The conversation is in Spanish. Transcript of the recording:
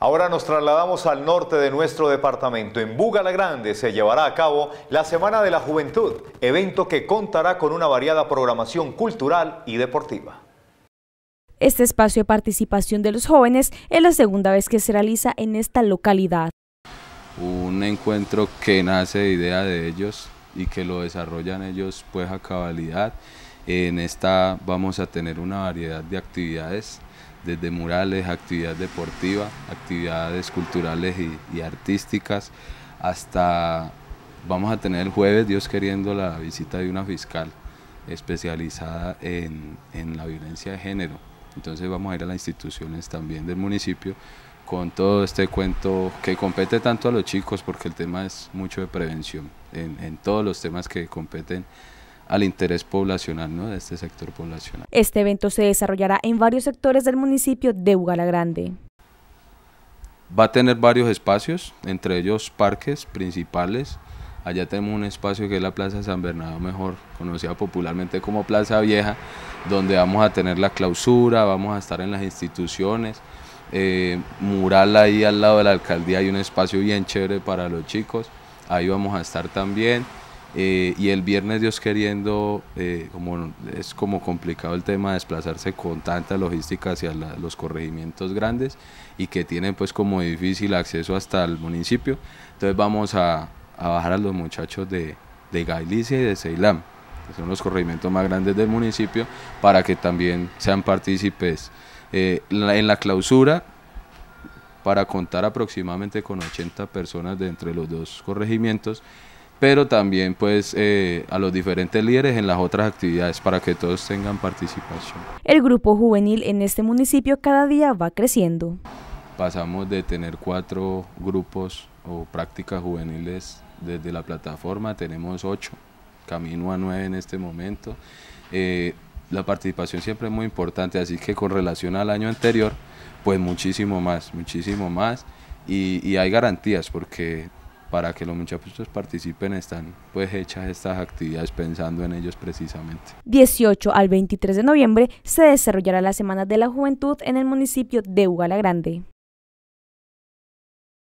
Ahora nos trasladamos al norte de nuestro departamento. En Buga la Grande se llevará a cabo la Semana de la Juventud, evento que contará con una variada programación cultural y deportiva. Este espacio de participación de los jóvenes es la segunda vez que se realiza en esta localidad. Un encuentro que nace de idea de ellos y que lo desarrollan ellos pues a cabalidad en esta vamos a tener una variedad de actividades, desde murales, actividad deportiva, actividades culturales y, artísticas, hasta vamos a tener el jueves, Dios queriendo, la visita de una fiscal especializada en, la violencia de género. Entonces vamos a ir a las instituciones también del municipio con todo este cuento que compete tanto a los chicos porque el tema es mucho de prevención en, en todos los temas que competen al interés poblacional de este sector poblacional. Este evento se desarrollará en varios sectores del municipio de Ugala Grande. Va a tener varios espacios, entre ellos parques principales. Allá tenemos un espacio que es la Plaza San Bernardo, mejor conocida popularmente como Plaza Vieja, donde vamos a tener la clausura, vamos a estar en las instituciones. Eh, mural ahí al lado de la alcaldía hay un espacio bien chévere para los chicos. Ahí vamos a estar también. Eh, y el viernes Dios queriendo, eh, como es como complicado el tema de desplazarse con tanta logística hacia los corregimientos grandes y que tienen pues como difícil acceso hasta el municipio, entonces vamos a, bajar a los muchachos de, de Galicia y de Ceilán, que son los corregimientos más grandes del municipio, para que también sean partícipes. Eh, en la clausura para contar aproximadamente con 80 personas de entre los dos corregimientos, pero también pues eh, a los diferentes líderes en las otras actividades para que todos tengan participación. El grupo juvenil en este municipio cada día va creciendo. Pasamos de tener cuatro grupos o prácticas juveniles desde la plataforma, tenemos ocho, camino a nueve en este momento. Eh, la participación siempre es muy importante, así que con relación al año anterior, pues muchísimo más, muchísimo más. y hay garantías porque para que los muchachos participen están pues hechas estas actividades pensando en ellos precisamente. 18 al 23 de noviembre se desarrollará la Semana de la Juventud en el municipio de Ugala Grande.